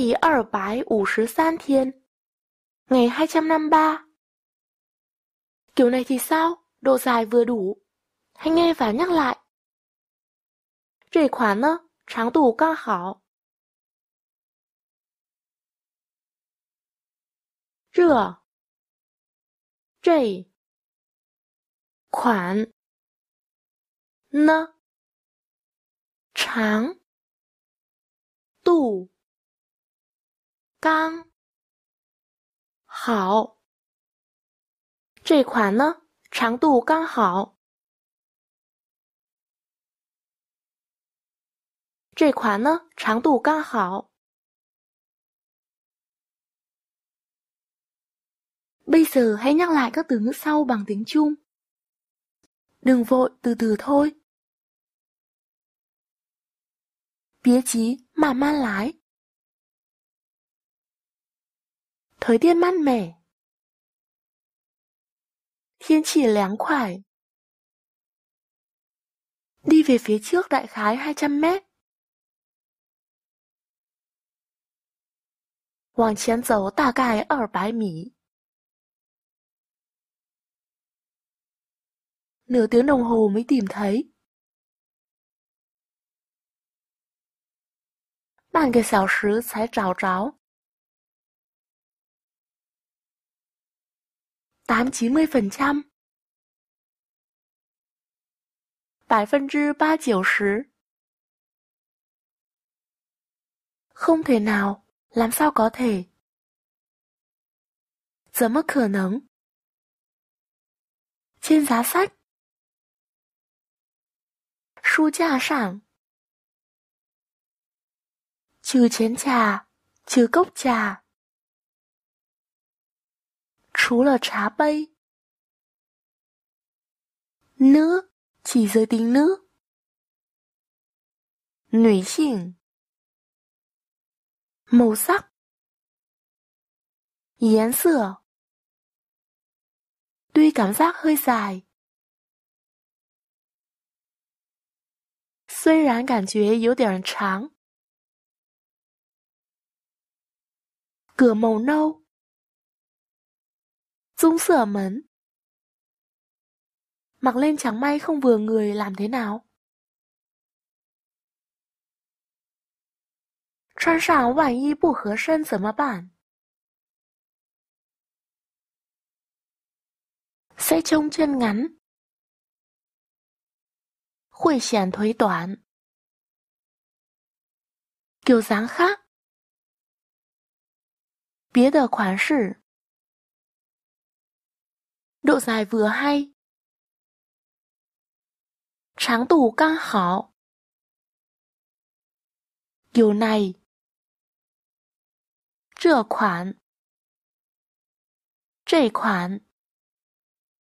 第二百五十三 thiên Ngày ba Kiểu này thì sao? Độ dài vừa đủ Hãy nghe và nhắc lại 这款呢长度刚好热这款呢长度刚好。这款呢，长度刚好。这款呢，长度刚好。Bây giờ hãy nhắc lại các từ ngữ sau bằng tiếng Trung. Đừng vội, từ từ thôi. Bía chí, mà man lái. thời tiết mát mẻ Thiên chỉ láng khoải Đi về phía trước đại khái 200 mét Hoàng chén dấu tà cài ở bái mỉ Nửa tiếng đồng hồ mới tìm thấy Bàn cái xào sứ 才找着 tám chín mươi phần không thể nào, làm sao có thể, thể? 怎么可能? Trên giá sách. 书架上。Trừ chén trà, trừ cốc trà. 除了茶杯，呢？指 giới tính nữ，女性。màu sắc，颜色。tuy cảm giác hơi dài，虽然感觉有点长。cửa màu nâu。Dung sửa mấn Mặc lên trắng may không vừa người làm thế nào? Trăn sảng bản y bù hớ sân giờ mà bản Sẽ trông chân ngắn Khủy xẻn thuế toán Kiểu dáng khác Bía đờ khoản sự độ dài vừa hay. Tráng tủ căng khảo. kiểu này. Trừa khoản. Trề khoản.